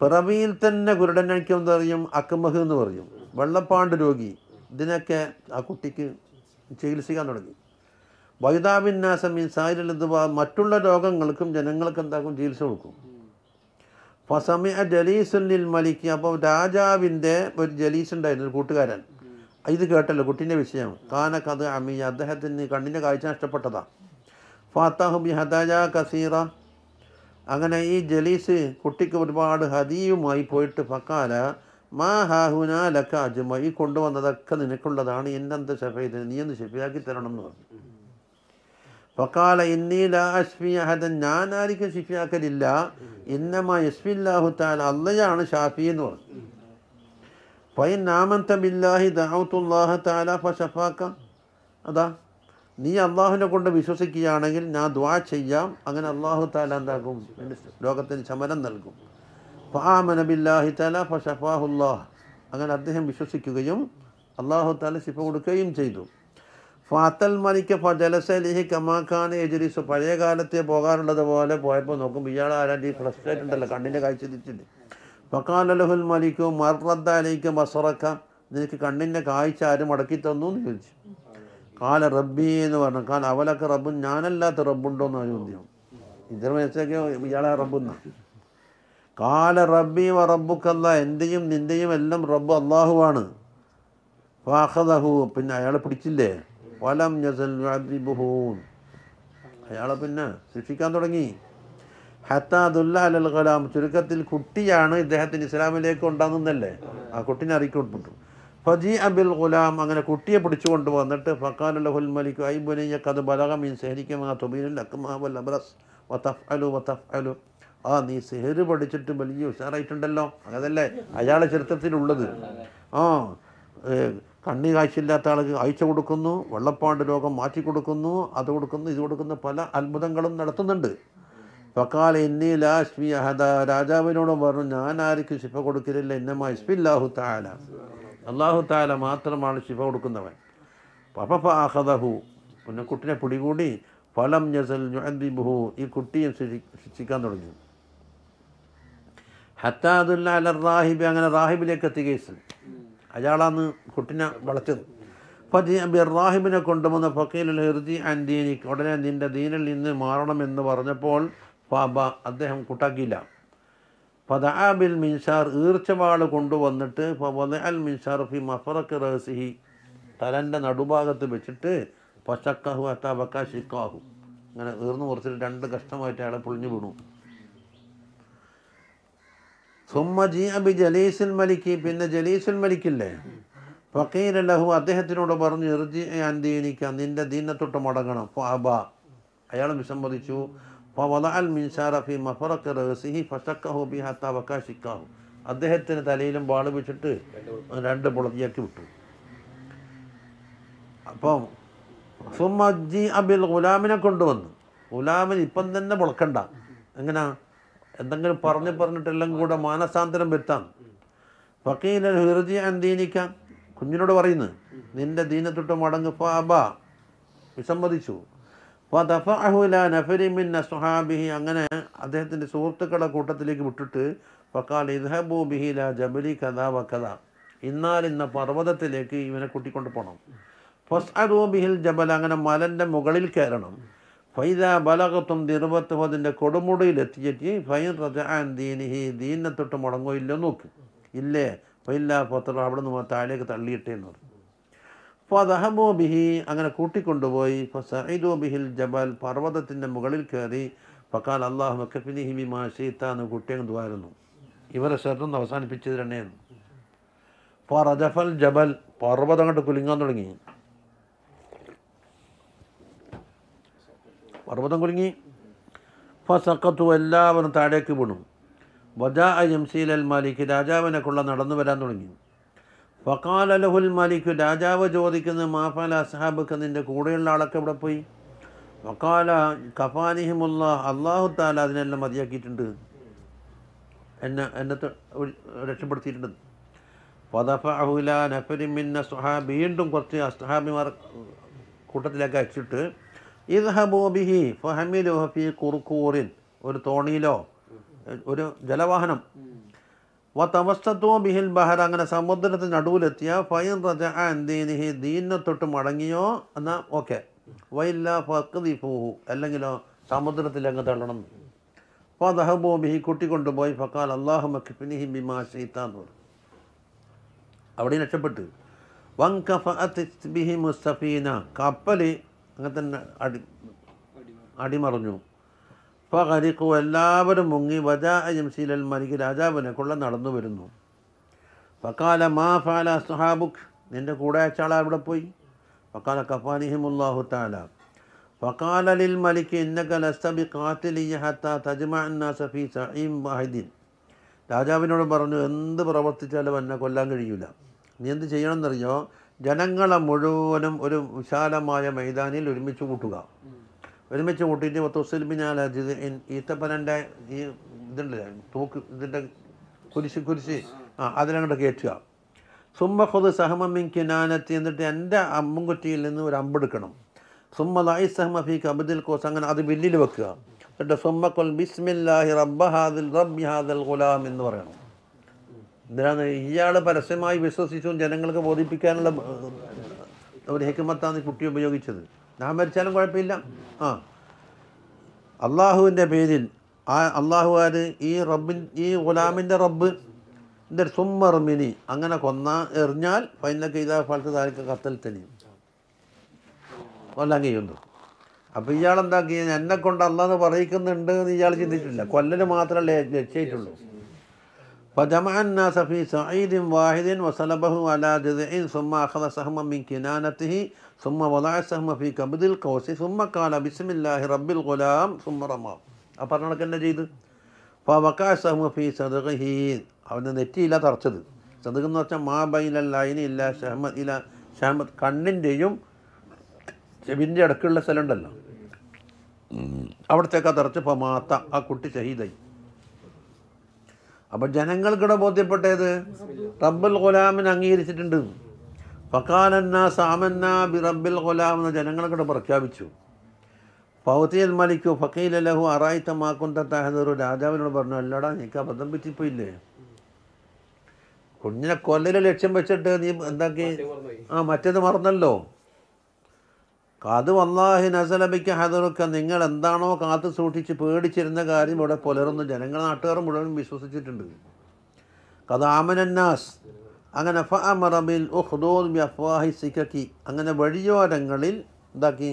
Speaker 1: പിറവിയിൽ തന്നെ കുരുടനഴിക്കും എന്ന് പറയും അക്കമഹ് എന്ന് പറയും വെള്ളപ്പാണ്ട് രോഗി ഇതിനൊക്കെ ആ കുട്ടിക്ക് ചികിത്സിക്കാൻ തുടങ്ങി വൈതാവിന്യാസം ഈ സായിലെന്തുവാ മറ്റുള്ള രോഗങ്ങൾക്കും ജനങ്ങൾക്ക് എന്താക്കും ചികിത്സ കൊടുക്കും ആ ജലീസുല്ലിൽ മലിക്ക് അപ്പോൾ രാജാവിൻ്റെ ഒരു ജലീസ് ഉണ്ടായിരുന്നു ഒരു കൂട്ടുകാരൻ ഇത് കേട്ടല്ലോ കുട്ടീൻ്റെ വിഷയം കാന കഥ അമി അദ്ദേഹത്തിന് കണ്ണിൻ്റെ കാഴ്ച നഷ്ടപ്പെട്ടതാണ് ഫാത്താഹു ബി ഹദാജ കസീറ അങ്ങനെ ഈ ജലീസ് കുട്ടിക്ക് ഒരുപാട് ഹദിയുമായി പോയിട്ട് ഫക്കാല മാ ഹാഹുന ലക്ക അജുമ ഈ കൊണ്ടുവന്നതൊക്കെ നിനക്കുള്ളതാണ് എന്നെന്ത് ഷഫീദിന് നീ ഒന്ന് ഷഫിയാക്കി തരണം എന്ന് പറഞ്ഞു ഫക്കാല ഇന്നീല അശ്മി അഹദൻ ഞാൻ ആർക്കും ശിഫിയാക്കലില്ല ഇന്നമ യസ്മില്ലാഹു താൽ അള്ളയാണ് ഷാഫി എന്ന് പറഞ്ഞു പൈൻ നാമന്ത ബില്ലാഹി ദാവത്തുല്ലാഹ താല ഫ ഷഫാക്ക അതാ നീ അള്ളാഹുവിനെ കൊണ്ട് വിശ്വസിക്കുകയാണെങ്കിൽ ഞാൻ ദ്വാ ചെയ്യാം അങ്ങനെ അള്ളാഹു താല എന്താക്കും ലോകത്തിന് ശമനം നൽകും ഫാമനബില്ലാഹി ബില്ലാഹി താല ഫ അങ്ങനെ അദ്ദേഹം വിശ്വസിക്കുകയും അള്ളാഹു താല ശിഫ കൊടുക്കുകയും ചെയ്തു ഫാത്തൽ മലിക്ക് ജലസലിഹി കമാഖാൻ എജുലിസ് പഴയ കാലത്തെ പോകാറുള്ളത് പോലെ പോയപ്പോൾ നോക്കും ഇയാൾ ആരാണ്ട് ഈ ഫ്രസ്ട്രേറ്റ് ഉണ്ടല്ലോ കണ്ണിൻ്റെ കാഴ്ച തിരിച്ചിട്ട് ഫക്കാലലഹുൽ മലിക്കു മർറദ്ദ അലയിക്ക് ബസറക്ക നിനക്ക് കണ്ണിൻ്റെ കാഴ്ച ആരും മടക്കി തന്നു എന്ന് ചോദിച്ചു കാല റബ്ബി എന്ന് പറഞ്ഞു കാല അവലൊക്കെ റബ്ബും ഞാനല്ലാത്ത റബ്ബുണ്ടോ എന്ന് ചോദ്യം ഇത്ര വെച്ചൊക്കെ ഇയാളെ റബ്ബുന്ന കാല റബ്ബി വ റബ്ബുക്കല്ല എൻ്റെയും നിൻ്റെയും എല്ലാം റബ്ബ് അള്ളാഹുവാണ് വാഹദഹു പിന്നെ അയാളെ പിടിച്ചില്ലേ വലം യസൽ അയാളെ പിന്നെ ശിക്ഷിക്കാൻ തുടങ്ങി ഹത്താ ദുല്ലാൽ കലാം ചുരുക്കത്തിൽ കുട്ടിയാണ് ഇദ്ദേഹത്തിന് ഇസ്ലാമിലേക്ക് ഉണ്ടാകുന്നല്ലേ ആ കുട്ടിനെ അറിയിക്കപ്പെട്ടു ഫജി അബിൽ ഗുലാം അങ്ങനെ കുട്ടിയെ പിടിച്ചു കൊണ്ടുവന്നിട്ട് ഫക്കാലുള്ള ഹുൽമലിക്ക് ഐബുനയ്യ കത് ബലകം ഈ സഹരിക്കമാ തുബീനിൽ അക്കുമാവൽ വത്തഫ് അലു വത്തഫ് അലു ആ നീ സെഹര് പഠിച്ചിട്ട് വലിയ ഉഷാറായിട്ടുണ്ടല്ലോ അതല്ലേ അയാളെ ചരിത്രത്തിലുള്ളത് ആ കണ്ണി കാഴ്ചയില്ലാത്ത ആൾക്ക് അയച്ചു കൊടുക്കുന്നു വെള്ളപ്പാണ്ട് രോഗം മാറ്റി കൊടുക്കുന്നു അത് കൊടുക്കുന്നു ഇത് കൊടുക്കുന്ന പല അത്ഭുതങ്ങളും നടത്തുന്നുണ്ട് പക്കാൽ എന്നി ലാശ്മി അഹദ രാജാവിനോടും പറഞ്ഞു ഞാൻ ആർക്കും ശിഫ കൊടുക്കലില്ല എന്നമ്മ ഇസ്മില്ലാഹു താല അള്ളാഹു താല മാത്രമാണ് ശിഫ കൊടുക്കുന്നവൻ പപ്പ അഹദഹു കുട്ടിനെ പിടികൂടി ഫലം ഞസൽ ബുഹു ഈ കുട്ടിയെ ശിക്ഷിക്കാൻ തുടങ്ങി ഹത്താദുല്ല അല റാഹിബ് അങ്ങനെ റാഹിബിലേക്ക് എത്തി കേസ് അയാളാണ് കുട്ടിനെ വളച്ചത് അപ്പം ഇബ്രാഹിമിനെ കൊണ്ടുവന്ന ഫക്കീൽ ഹെർജി ആൻഡീനിക്ക് ഉടനെ നിൻ്റെ ദീനിൽ നിന്ന് മാറണമെന്ന് പറഞ്ഞപ്പോൾ ഫാബ അദ്ദേഹം കുട്ടാക്കിയില്ല ബിൽ മിൻഷാർ ഈർച്ചവാൾ കൊണ്ടുവന്നിട്ട് അൽ മിൻഷാർ ഫി മഫറക്ക് റഹസിഹി തലൻ്റെ നടുഭാഗത്ത് വെച്ചിട്ട് പശക്കഹു അത്താബക്ക ഷിക്കാഹു അങ്ങനെ ഈർന്നു കുറച്ചിട്ട് രണ്ട് കഷ്ടമായിട്ട് അയാളെ പൊളിഞ്ഞു വീണു ജലീസുൽ മലിക്ക് പിന്നെ ജലീസുൽ മലിക്കില്ലേ ഫക്കീരല്ലഹു ലഹു അദ്ദേഹത്തിനോട് പറഞ്ഞു ഇർജി നിന്റെ ദീനത്തൊട്ട് തൊട്ട് മടങ്ങണം ഫഅബ അയാൾ വിസമ്മതിച്ചു അദ്ദേഹത്തിന് തലയിലും വാള് വെച്ചിട്ട് രണ്ട് പുളത്തിയാക്കി വിട്ടു അപ്പം സുമ്മ അബിൽ ഗുലാമിനെ കൊണ്ടുവന്നു ഗുലാമിന് ഇപ്പം തന്നെ പുളക്കണ്ട എങ്ങനെയാ എന്തെങ്കിലും പറഞ്ഞ് പറഞ്ഞിട്ടെല്ലാം കൂടെ മാനസാന്തരം വരുത്താം വക്കീല ഹൃദയ ദീനിക്കാം കുഞ്ഞിനോട് പറയുന്നു നിന്റെ ദീനത്തൊട്ട് മടങ്ങ് ഫാബ വിസമ്മതിച്ചു നഫരിമിൻ അസ്ഹാബിഹി അങ്ങനെ അദ്ദേഹത്തിൻ്റെ സുഹൃത്തുക്കളുടെ കൂട്ടത്തിലേക്ക് വിട്ടിട്ട് പക്കാൽ ഇദ്ഹബൂ ബിഹില ജബലി കഥാ വക്കഥ ഇന്നാൽ ഇന്ന പർവ്വതത്തിലേക്ക് ഇവനെ കൂട്ടിക്കൊണ്ട് പോകണം ഫസ് ബിഹിൽ ജബൽ അങ്ങനെ മലൻ്റെ മുകളിൽ കയറണം ഫൈദ ബലകത്തും ദിർബത്തുമതിൻ്റെ കൊടുമുടിയിൽ എത്തിച്ചിട്ട് ഫൈൻ റജാൻ ദീനിഹി ദീനെ തൊട്ട് മുടങ്ങോ ഇല്ലോ നോക്ക് ഇല്ലേ ഫൈല പത്ര അവിടെ നിന്ന് താഴേക്ക് തള്ളിയിട്ടേ എന്ന് പറഞ്ഞു അപ്പോൾ അത് ബിഹി അങ്ങനെ കൂട്ടിക്കൊണ്ടുപോയി ഇപ്പോൾ സഹീദോ ബിഹിൽ ജബൽ പർവ്വതത്തിൻ്റെ മുകളിൽ കയറി പക്കാൽ അള്ളാഹു മക്കഫിനി ഹിമി മാഷീത്ത എന്ന് കുട്ടിയങ്ങ് ദ്വാരുന്നു ഇവരെ ഷർട്ടൊന്ന് അവസാനിപ്പിച്ചത് തന്നെയാണ് ഫാർ അജഫൽ ജബൽ പർവ്വതം അങ്ങോട്ട് കുലുങ്ങാൻ തുടങ്ങി പർവ്വതം കുലുങ്ങി ഫസക്കത്തു എല്ലാവരും താഴേക്ക് വീണു വജാ യംസീൽ അൽ മാലിക്ക് രാജാവിനെ കൊള്ള നടന്നു വരാൻ തുടങ്ങി ഫക്കാൽ അലഹുൽ മാലിക്ക് രാജാവ് ചോദിക്കുന്ന മാഫാൽ അസഹാബിക്ക് നിൻ്റെ കൂടെയുള്ള ആളൊക്കെ ഇവിടെ പോയി വക്കാല കഫാനിഹിമുള്ള അള്ളാഹു താല അതിനെല്ലാം മതിയാക്കിയിട്ടുണ്ട് എന്നെ എന്നെ രക്ഷപ്പെടുത്തിയിട്ടുണ്ട് പദഫ അഹുല നഫരിമിന്ന സുഹാബ് വീണ്ടും കുറച്ച് അസ്ഹാബിമാർ കൂട്ടത്തിലേക്ക് അയച്ചിട്ട് ഇദ്ഹബോബിഹി ഫഹമിലുഹഫി കുർക്കൂറിൻ ഒരു തോണിയിലോ ഒരു ജലവാഹനം വ തമസ്തത്വോ ബിഹിൽ ബഹർ അങ്ങനെ സമുദ്രത്തിന് നടുവിലെത്തിയ ഫൈൻ റജ ദീനിഹി ദീനിനെ തൊട്ട് മടങ്ങിയോ എന്നാൽ ഓക്കെ വൈല്ല ഫക്തി ഫൂഹു അല്ലെങ്കിലോ അങ്ങ് തള്ളണം അപ്പോൾ ദഹബോ ബിഹി കുട്ടി കൊണ്ടുപോയി ഫക്കാൽ അള്ളാഹു മക്കിഫിനിഹി ബിമാ ഷെയ്ത്താന്ന് പറഞ്ഞു അവിടെ രക്ഷപ്പെട്ട് വങ്കഫ ബിഹി മുസ്തഫീന കപ്പൽ അങ്ങനെ തന്നെ അടി അടിമറിഞ്ഞു ഇപ്പോൾ കരിക്കു എല്ലാവരും മുങ്ങി വജാ ജംസീലൽ മലിക്ക് രാജാവിനെ കൊള്ള നടന്നു വരുന്നു പക്കാല മാ ഫാല സുഹാബുഖ് നിൻ്റെ കൂടെ അയച്ചാളാ അവിടെ പോയി പക്കാല കഫാനിഹിമുല്ലാഹു താല പക്കാലലിൽ ലിൽ മലിക്ക് ഇന്നക ലസ്തബി കാത്തിലിയ സഫി സഹീം വാഹിദ്ദീൻ രാജാവിനോട് പറഞ്ഞു എന്ത് പ്രവർത്തിച്ചാലും എന്നെ കൊല്ലാൻ കഴിയില്ല നീ എന്ത് ചെയ്യണമെന്നറിഞ്ഞോ ജനങ്ങളെ മുഴുവനും ഒരു വിശാലമായ മൈതാനിയിൽ ഒരുമിച്ച് കൂട്ടുക ഒരുമിച്ച് കൂട്ടിയിട്ട് മുത്തുസൽമിനാൽ അജിത് ഈത്തപ്പനൻ്റെ ഈ ഇതുണ്ടല്ലേ തൂക്ക് ഇതിൻ്റെ കുരിശ് കുരിശ് ആ അതിലങ്ങോട്ട് കയറ്റുക സുമ്മഹുദ് ഹുദ് കിനാനത്തി എന്നിട്ട് എൻ്റെ അമ്മുംകുറ്റിയിൽ നിന്ന് ഒരു അമ്പെടുക്കണം സുമ്മ ലൈ സഹമ ഫി കബിദിൽ കോസ് അങ്ങനെ അത് ബില്ലിൽ വെക്കുക എന്നിട്ട് സുമ്മക്കൊൽ ബിസ്മില്ലാഹി റബ്ബ ഹാദിൽ റബ്ബി ഹാദൽ ഗുലാം എന്ന് പറയണം എന്തിനാണ് ഇയാൾ പരസ്യമായി വിശ്വസിച്ചും ജനങ്ങൾക്ക് ബോധിപ്പിക്കാനുള്ള ഒരു ഹെക്കുമത്താണ് കുട്ടി ഉപയോഗിച്ചത് ഞാൻ മരിച്ചാലും കുഴപ്പമില്ല ആ അള്ളാഹുവിൻ്റെ പേരിൽ ആ അള്ളാഹുകാർ ഈ റബ്ബിൻ ഈ ഗുലാമിൻ്റെ റബ്ബ് എൻ്റെ സുമ്മർമിനി അങ്ങനെ കൊന്ന എറിഞ്ഞാൽ ഫൈനൊക്കെ ഇതാ ഫലത്ത് താഴേക്ക് കത്തൽ തെളിയും കൊല്ലാൻ കഴിയുന്നു അപ്പോൾ ഇയാൾ എന്താക്കി എന്നെ കൊണ്ട് അല്ലാന്ന് പറയിക്കുന്നുണ്ട് എന്ന് ഇയാൾ ചിന്തിച്ചിട്ടില്ല കൊല്ലന് മാത്രമല്ലേ രക്ഷയിട്ടുള്ളൂ فجمع الناس في سعيد واحد وصلبه على جذع ثم أخذ سهما من كنانته ثم وضع السهم في كبد القوس ثم قال بسم الله رب الغلام ثم رمى അപ്പോൾ കണക്ക് തന്നെ ചെയ്ത് ഫവക്ക സഹ്മ ഫി സദഹി അവൻ്റെ നെറ്റിയില തറച്ചത് സദഖ് എന്ന് വെച്ചാൽ മാ ബൈന ലൈന ഇല്ല ഷഹ്മദ് ഇല ഷഹ്മദ് കണ്ണിൻ്റെയും ചെവിൻ്റെ ഇടയ്ക്കുള്ള സ്ഥലമുണ്ടല്ലോ അവിടത്തേക്കാ തറച്ച് ഫമാത്ത ആ കുട്ടി ഷഹീദായി അപ്പൊ ജനങ്ങൾക്കിടെ ബോധ്യപ്പെട്ടത് റബ്ബുൽ ഖുലാമിനെ അംഗീകരിച്ചിട്ടുണ്ട് ഫക്കാലന്ന സാമന്ന ബി റബ്ബിൽ ഗുലാം എന്ന് ജനങ്ങൾക്കിടെ പ്രഖ്യാപിച്ചു പൗത്തിയൽ മലിക്കു ഫക്കീൽ അലഹു അറായിത്തമാക്കുന്ന തഹദൂർ രാജാവിനോട് പറഞ്ഞു അല്ലടാ നീക്ക അബദ്ധം പറ്റിപ്പോയില്ലേ കുഞ്ഞിനെ കൊല്ലയിൽ ലക്ഷ്യം വെച്ചിട്ട് നീ എന്താക്കി ആ മറ്റേത് മറന്നല്ലോ കാത് വന്നാഹി നസലബിക്ക് ഹദറുക്ക നിങ്ങൾ എന്താണോ കാത്തു സൂക്ഷിച്ച് പേടിച്ചിരുന്ന കാര്യം ഇവിടെ പുലർന്നു ജനങ്ങൾ നാട്ടുകാർ മുഴുവൻ വിശ്വസിച്ചിട്ടുണ്ട് കഥാമനന്നാസ് അങ്ങനെ ഫറബിൽ അമറബിൽ അഫ്വാഹി സിക്കക്കി അങ്ങനെ വഴിയോരങ്ങളിൽ ഇതാക്കി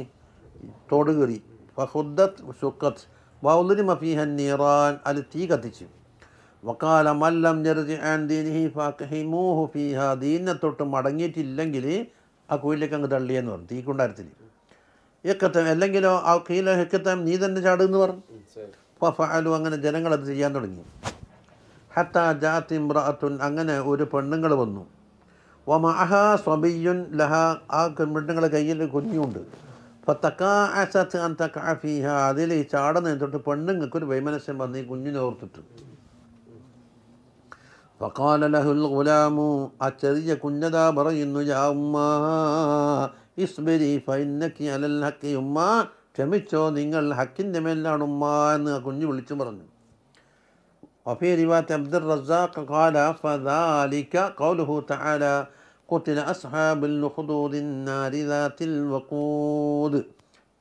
Speaker 1: തോടുകറി ഫഹുദത്ത് സുഖത്ത് വൗലരി മഫീഹൻ നീറാൻ അത് തീ കത്തിച്ചു വക്കാല മല്ലം ജെറുതി ആൻ ദീനിഹി ഫാഹിമൂഹു ഫീഹ ദീനെ തൊട്ട് മടങ്ങിയിട്ടില്ലെങ്കിൽ ആ കുയിലേക്ക് അങ്ങ് തള്ളിയെന്ന് പറഞ്ഞു തീക്കുണ്ടായിരത്തിൽ ഇക്കത്തം അല്ലെങ്കിലോ ആ കീലോ ഇക്കത്തം നീ തന്നെ ചാടുമെന്ന് പറഞ്ഞു ഫലു അങ്ങനെ ജനങ്ങളത് ചെയ്യാൻ തുടങ്ങി ഹത്ത ജാത്തി അങ്ങനെ ഒരു പെണ്ണുങ്ങൾ വന്നു വമഅഹ സ്വബിയുൻ ലഹ ആ പെണ്ണുങ്ങളെ കയ്യിൽ കുഞ്ഞുണ്ട് അതിൽ ഈ ചാടുന്ന തൊട്ട് പെണ്ണുങ്ങൾക്ക് ഒരു വൈമനസ്യം വന്ന് ഈ കുഞ്ഞിനെ ഓർത്തിട്ട് ഫക്കാല ലഹുൽ ഗുലാമു ആ ചെറിയ കുഞ്ഞതാ പറയുന്നു യാ ഉമ്മ ഇസ്ബരി ഫൈനക്കി അലൽ ഹക്കി ഉമ്മ ക്ഷമിച്ചോ നിങ്ങൾ ഹക്കിൻ്റെ മേലാണ് ഉമ്മ എന്ന് ആ കുഞ്ഞു വിളിച്ചു പറഞ്ഞു وفي رواية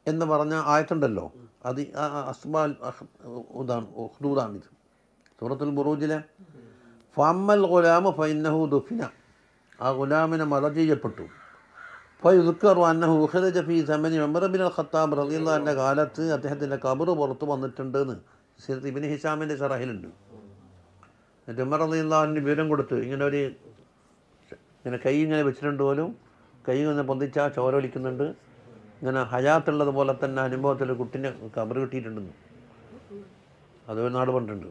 Speaker 1: എന്ന് പറഞ്ഞ ആയത്തുണ്ടല്ലോ അത് അസ്ബാൽ ഇതാണ് ഹുദൂദാണിത് സൂറത്തുൽ ബുറൂജിലെ ഫമ്മൽ ഗുലാമ ഫൈനഹു ദുഫിന ആ ഗുലാമിനെ മറ ചെയ്യപ്പെട്ടു ഫയുദ്ക്കറു അന്നഹു ഉഹ്റജ ഫി സമനി മെമ്പറബിൻ അൽ ഖത്താബ് റലിയുള്ള കാലത്ത് അദ്ദേഹത്തിൻ്റെ കബറ് പുറത്ത് എന്ന് സീരത്ത് ഇബിൻ ഹിഷാമിൻ്റെ ഷറഹിലുണ്ട് എന്നിട്ട് ഉമർ റലിയുള്ളാഹിന് വിവരം കൊടുത്തു ഇങ്ങനെ ഒരു ഇങ്ങനെ കൈ ഇങ്ങനെ വെച്ചിട്ടുണ്ട് പോലും കൈ ഇങ്ങനെ പൊന്തിച്ചാൽ ചോര ഒലിക്കുന്നുണ്ട് ഇങ്ങനെ ഹയാത്തുള്ളത് പോലെ തന്നെ അനുഭവത്തിൽ കുട്ടീൻ്റെ കബറ് കിട്ടിയിട്ടുണ്ടെന്ന് അതൊരു നാട് പണ്ടുണ്ട്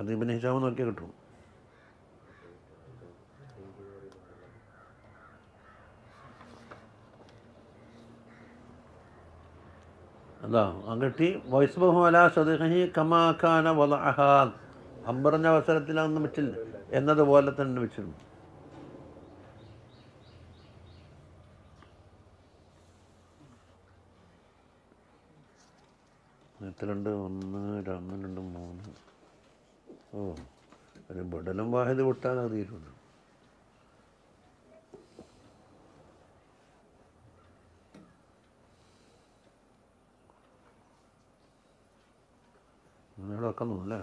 Speaker 1: അത് ഇബിൻ ഹിഷാമ് നോക്കിയാൽ കിട്ടും എന്താ അങ്ങട്ടി വൈസ് കമാഖാന വലഹാൻ അമ്പറഞ്ഞ അവസരത്തിലാണെന്ന് വെച്ചില്ല എന്നതുപോലെ തന്നെ വെച്ചിരുന്നു എത്രണ്ട് ഒന്ന് രണ്ട് രണ്ട് മൂന്ന് ഓ ഒരു ബഡലും വാഹിത് വിട്ടാൽ അറിയിട്ടുണ്ട്
Speaker 2: 俺那旮沓赶路来。